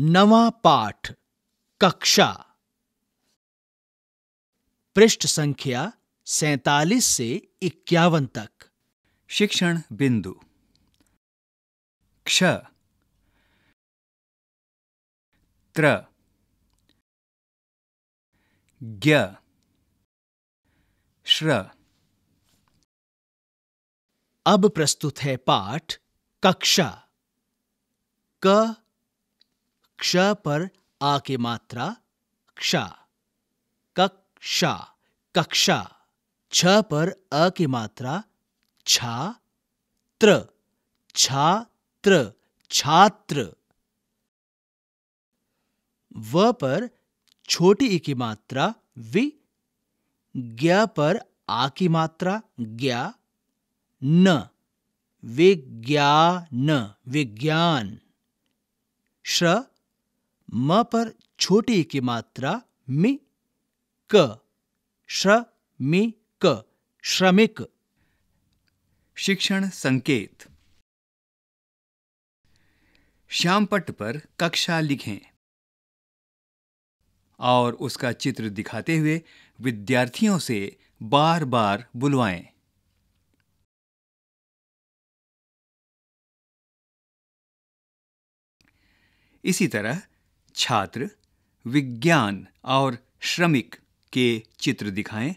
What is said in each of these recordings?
नवा पाठ कक्षा पृष्ठ संख्या सैतालीस से इक्यावन तक शिक्षण बिंदु क्ष त्र ज्ञ श्र अब प्रस्तुत है पाठ कक्षा क क्ष पर आ की मात्रा क्ष कक्षा कक्षा छ पर अ की मात्रा छा त्र छात्र छात्र व पर छोटी ई की मात्रा वि ज्ञ पर आ की मात्रा ज्ञा न विज्ञान विज्ञान श्र म पर छोटी की मात्रा मि क श्र मि क श्रमिक शिक्षण संकेत पट पर कक्षा लिखें और उसका चित्र दिखाते हुए विद्यार्थियों से बार बार बुलवाएं इसी तरह छात्र विज्ञान और श्रमिक के चित्र दिखाएं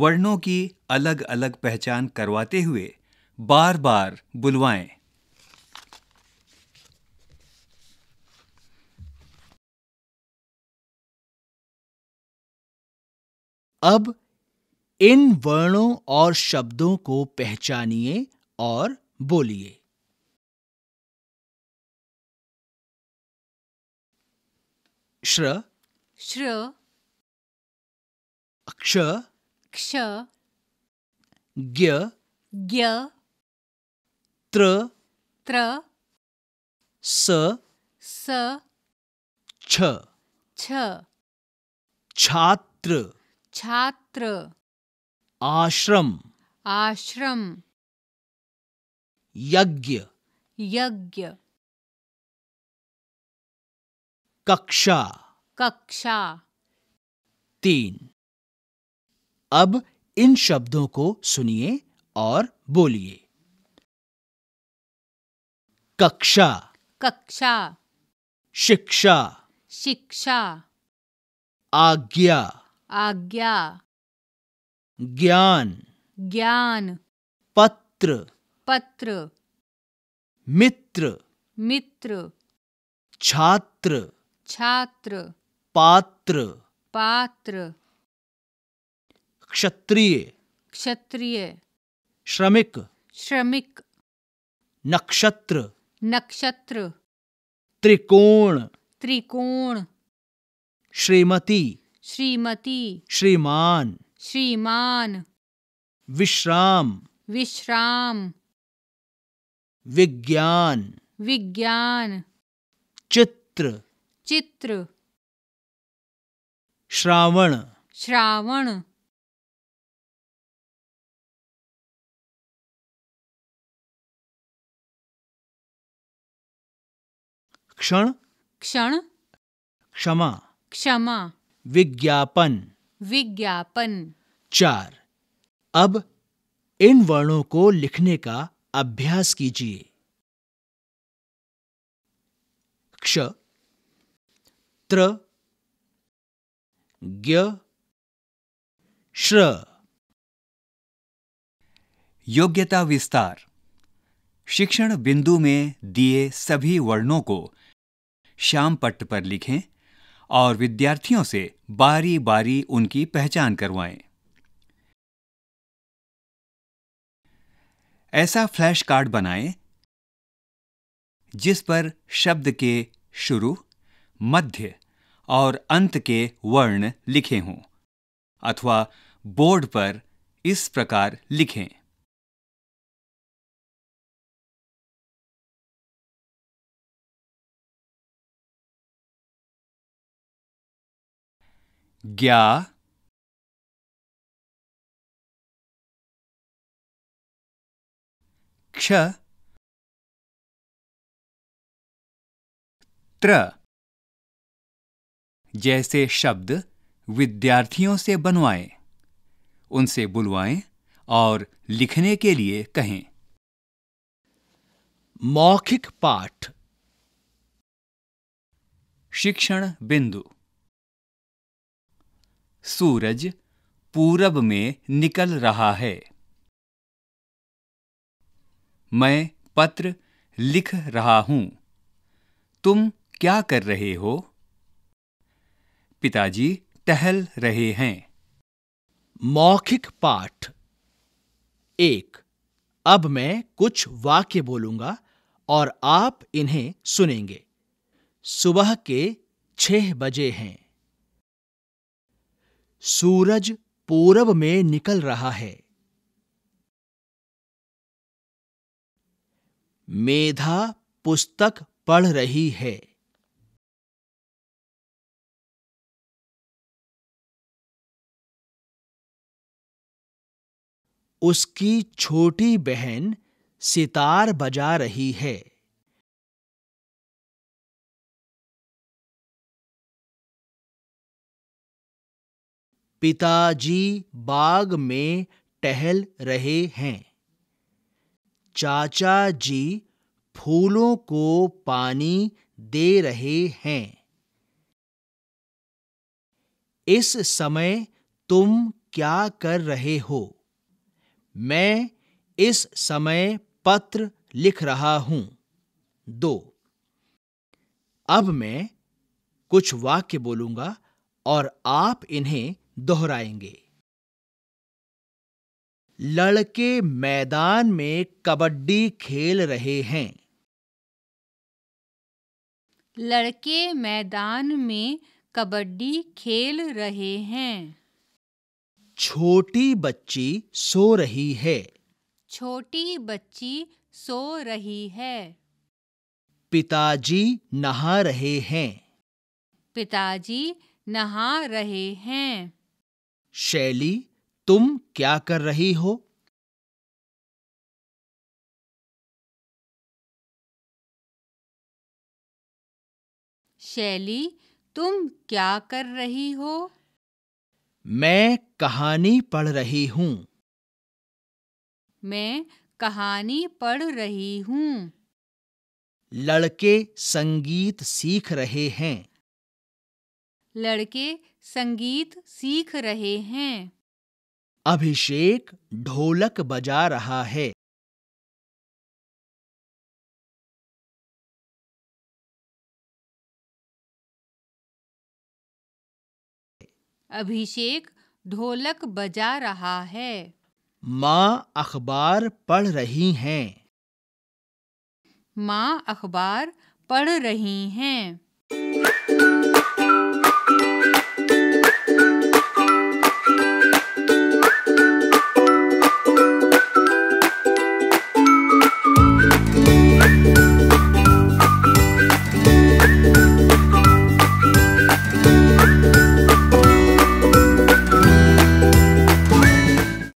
वर्णों की अलग-अलग पहचान करवाते हुए बार-बार बुलवाएं अब इन वर्णों और शब्दों को पहचानिए और बोलिए श्र श्र क्ष क्ष ज्ञ ज्ञ त्र त्र स स छ छ छात्र छात्र आश्रम आश्रम यज्ञ यज्ञ कक्षा कक्षा तीन अब इन शब्दों को सुनिए और बोलिए कक्षा कक्षा शिक्षा शिक्षा आज्ञा आज्ञा ज्ञान ज्ञान पत्र पत्र मित्र मित्र छात्र छात्र पात्र पात्र क्षत्रिय क्षत्रिय श्रमिक श्रमिक नक्षत्र नक्षत्र त्रिकोण त्रिकोण श्रीमती श्रीमती श्रीमान श्रीमान विश्राम विश्राम विज्ञान विज्ञान चित्र चित्र श्रावण श्रावण क्षण क्षण क्षमा क्षमा विज्ञापन विज्ञापन चार अब इन वर्णों को लिखने का अभ्यास कीजिए क्ष त्र ग्य, श्र योग्यता विस्तार शिक्षण बिंदु में दिए सभी वर्णों को श्याम पट्ट पर लिखें और विद्यार्थियों से बारी बारी उनकी पहचान करवाएं ऐसा फ्लैश कार्ड बनाएं जिस पर शब्द के शुरू मध्य और अंत के वर्ण लिखे हों अथवा बोर्ड पर इस प्रकार लिखें ज्ञा क्ष त्र जैसे शब्द विद्यार्थियों से बनवाएं उनसे बुलवाएं और लिखने के लिए कहें मौखिक पाठ शिक्षण बिंदु सूरज पूरब में निकल रहा है मैं पत्र लिख रहा हूं तुम क्या कर रहे हो पिताजी टहल रहे हैं मौखिक पाठ एक अब मैं कुछ वाक्य बोलूंगा और आप इन्हें सुनेंगे सुबह के छह बजे हैं सूरज पूरब में निकल रहा है मेधा पुस्तक पढ़ रही है उसकी छोटी बहन सितार बजा रही है पिताजी बाग में टहल रहे हैं चाचा जी फूलों को पानी दे रहे हैं इस समय तुम क्या कर रहे हो मैं इस समय पत्र लिख रहा हूं दो अब मैं कुछ वाक्य बोलूंगा और आप इन्हें दोहराएंगे लड़के मैदान में कबड्डी खेल रहे हैं लड़के मैदान में कबड्डी खेल रहे हैं छोटी बच्ची सो रही है छोटी बच्ची सो रही है पिताजी नहा रहे हैं पिताजी नहा रहे हैं शैली तुम क्या कर रही हो शैली तुम क्या कर रही हो मैं कहानी पढ़ रही हूँ मैं कहानी पढ़ रही हूँ लड़के संगीत सीख रहे हैं लड़के संगीत सीख रहे हैं अभिषेक ढोलक बजा रहा है अभिषेक ढोलक बजा रहा है माँ अखबार पढ़ रही हैं माँ अखबार पढ़ रही हैं